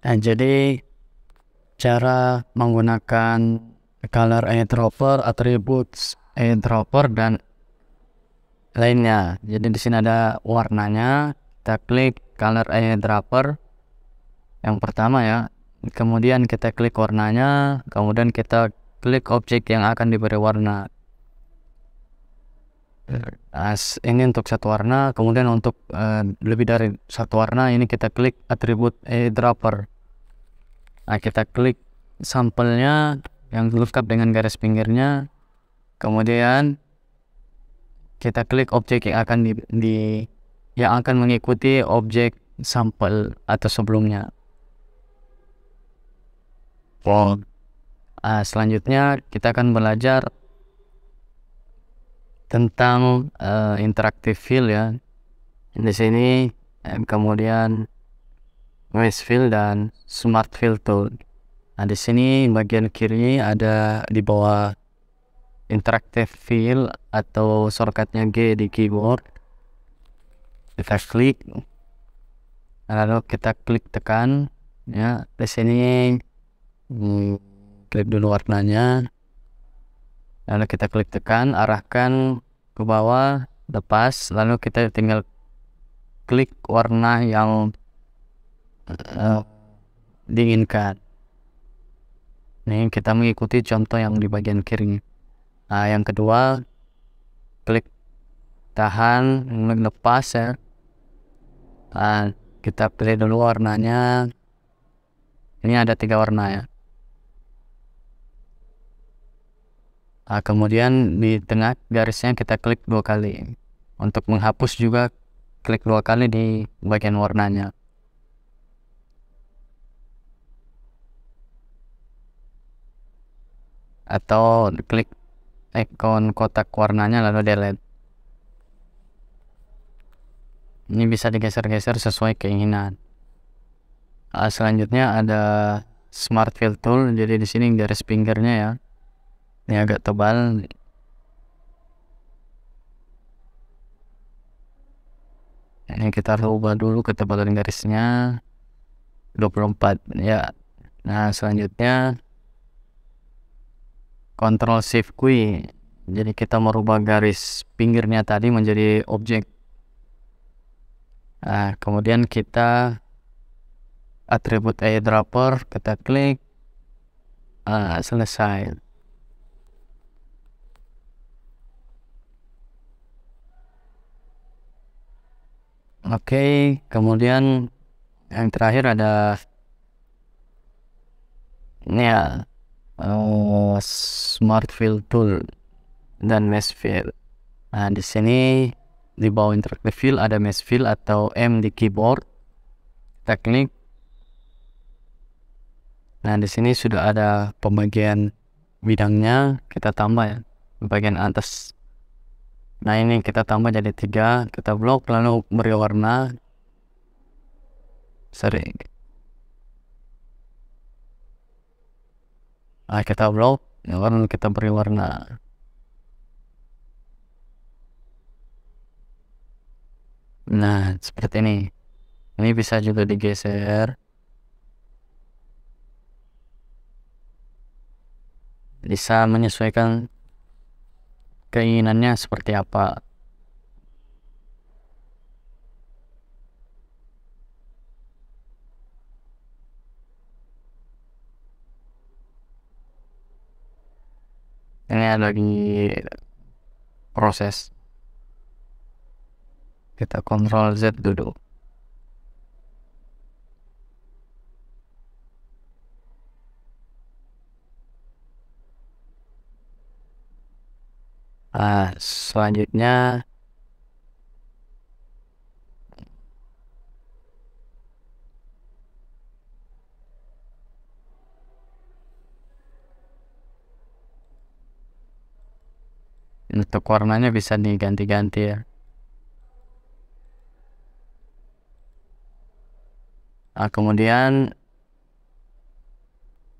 Nah jadi cara menggunakan color eyedropper, atribut eyedropper dan lainnya. Jadi di sini ada warnanya, kita klik color eyedropper yang pertama ya. Kemudian kita klik warnanya, kemudian kita klik objek yang akan diberi warna as ini untuk satu warna kemudian untuk uh, lebih dari satu warna ini kita klik atribut e dropper nah kita klik sampelnya yang lengkap dengan garis pinggirnya kemudian kita klik objek yang akan di, di yang akan mengikuti objek sampel atau sebelumnya wow. Uh, selanjutnya kita akan belajar tentang uh, eh, interactive fill ya. Di sini um, kemudian noise fill dan smart fill tool. Nah, di sini bagian kiri ada di bawah interaktif fill atau shortcutnya G di keyboard. Kita klik. Lalu kita klik tekan ya. Di sini hmm, klik dulu warnanya lalu kita klik tekan arahkan ke bawah lepas lalu kita tinggal klik warna yang uh, diinginkan ini kita mengikuti contoh yang di bagian kiri nah yang kedua klik tahan klik lepas ya nah, kita pilih dulu warnanya ini ada tiga warna ya Nah, kemudian di tengah garisnya kita klik dua kali. Untuk menghapus juga klik dua kali di bagian warnanya. Atau klik ikon kotak warnanya lalu delete. Ini bisa digeser-geser sesuai keinginan. Nah, selanjutnya ada smart fill tool. Jadi di sini garis pinggirnya ya ini agak tebal ini kita rubah dulu ketebalan garisnya 24 ya nah selanjutnya Ctrl Shift Q jadi kita merubah garis pinggirnya tadi menjadi objek nah kemudian kita atribut eyedropper kita klik ah, selesai Oke, kemudian yang terakhir ada ini ya uh, smart fill tool dan mesh fill. Nah di sini di bawah interactive fill ada mesh fill atau M di keyboard. teknik. Nah di sini sudah ada pembagian bidangnya. Kita tambah ya bagian atas nah ini kita tambah jadi tiga kita blok lalu beri warna Sering. nah, kita blok lalu kita beri warna nah seperti ini ini bisa juga digeser bisa menyesuaikan keinginannya seperti apa ini ada di proses kita kontrol Z dulu Nah, selanjutnya untuk warnanya bisa diganti-ganti ya nah, kemudian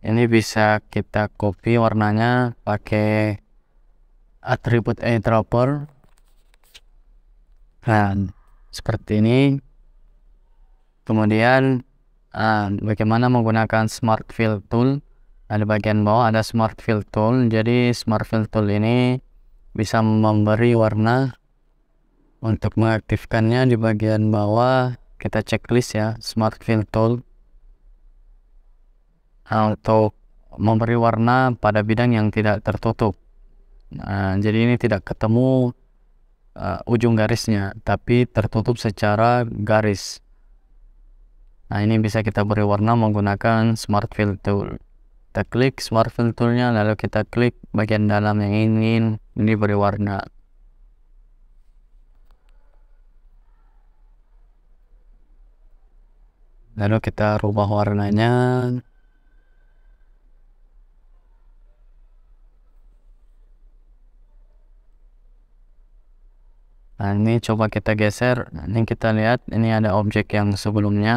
ini bisa kita copy warnanya pakai atribut eyedropper Dan seperti ini kemudian uh, bagaimana menggunakan smart fill tool ada bagian bawah ada smart fill tool jadi smart fill tool ini bisa memberi warna untuk mengaktifkannya di bagian bawah kita checklist ya smart fill tool nah, untuk memberi warna pada bidang yang tidak tertutup Nah, jadi ini tidak ketemu uh, ujung garisnya, tapi tertutup secara garis. Nah, ini bisa kita beri warna menggunakan Smart Fill Tool. Kita klik Smart Fill Toolnya, lalu kita klik bagian dalam yang ingin ini beri warna. Lalu kita rubah warnanya Nah ini coba kita geser, nah, ini kita lihat ini ada objek yang sebelumnya,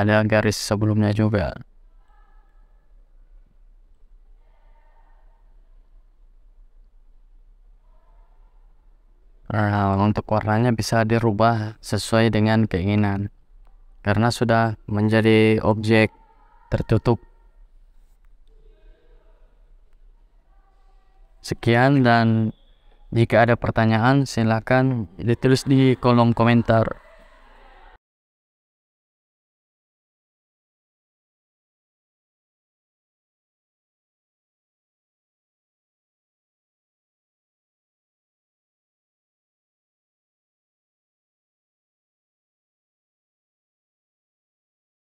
ada garis sebelumnya juga. Nah, untuk warnanya bisa dirubah sesuai dengan keinginan karena sudah menjadi objek tertutup. Sekian dan jika ada pertanyaan, silahkan ditulis di kolom komentar.